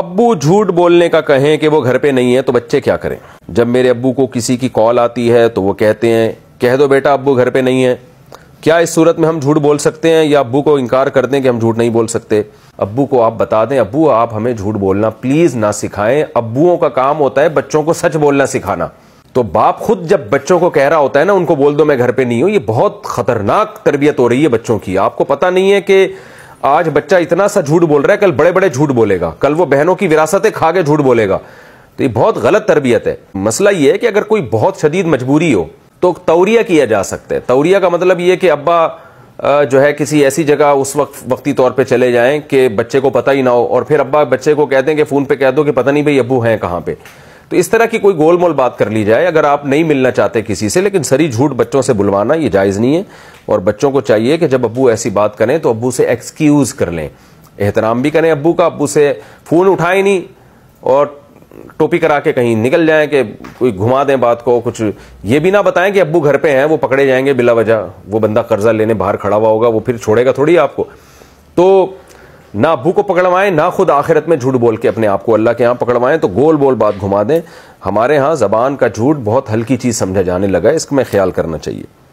अब्बू झूठ बोलने का कहें कि वो घर पे नहीं है तो बच्चे क्या करें जब मेरे अब्बू को किसी की कॉल आती है तो वो कहते हैं कह दो बेटा अब्बू घर पे नहीं है क्या इस सूरत में हम झूठ बोल सकते हैं या अब्बू को इनकार कर दें कि हम झूठ नहीं बोल सकते अब्बू को आप बता दें अब्बू आप हमें झूठ बोलना प्लीज़ ना सिखाएं अब्बुओं का काम होता है बच्चों को सच बोलना सिखाना तो बाप खुद जब बच्चों को कह रहा होता है ना उनको बोल दो मैं घर पे नहीं हूं ये बहुत खतरनाक तरबियत हो रही है बच्चों की आपको पता नहीं है कि आज बच्चा इतना सा झूठ बोल रहा है कल बड़े बड़े झूठ बोलेगा कल वो बहनों की विरासतें खा के झूठ बोलेगा तो ये बहुत गलत तरबियत है मसला ये है कि अगर कोई बहुत शदीद मजबूरी हो तो तौरिया किया जा सकता है तौरिया का मतलब ये कि अब्बा जो है किसी ऐसी जगह उस वक्त वक्ती तौर पे चले जाएं कि बच्चे को पता ही ना हो और फिर अब्बा बच्चे को कह दें कि फ़ोन पे कह दो कि पता नहीं भाई अबू हैं कहाँ पे तो इस तरह की कोई गोलमोल बात कर ली जाए अगर आप नहीं मिलना चाहते किसी से लेकिन सरी झूठ बच्चों से बुलवाना ये जायज़ नहीं है और बच्चों को चाहिए कि जब अबू ऐसी बात करें तो अबू से एक्सक्यूज़ कर लें एहतराम भी करें अबू का अबू से फ़ोन उठाए नहीं और टोपी करा के कहीं निकल जाएं कि कोई घुमा दें बात को कुछ ये भी ना बताएं कि अब्बू घर पे हैं वो पकड़े जाएंगे बिला वजह वो बंदा कर्जा लेने बाहर खड़ा हुआ होगा वो फिर छोड़ेगा थोड़ी आपको तो ना अबू को पकड़वाएं ना खुद आखिरत में झूठ बोल के अपने आप को अल्लाह के यहां पकड़वाएं तो गोल बोल बात घुमा दें हमारे यहां जबान का झूठ बहुत हल्की चीज़ समझा जाने लगा है मैं ख्याल करना चाहिए